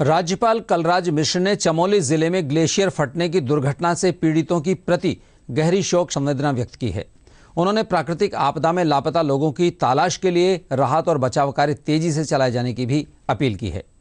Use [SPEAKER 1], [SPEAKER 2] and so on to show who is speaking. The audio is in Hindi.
[SPEAKER 1] राज्यपाल कलराज मिश्र ने चमोली जिले में ग्लेशियर फटने की दुर्घटना से पीड़ितों की प्रति गहरी शोक संवेदना व्यक्त की है उन्होंने प्राकृतिक आपदा में लापता लोगों की तलाश के लिए राहत और बचाव कार्य तेजी से चलाए जाने की भी अपील की है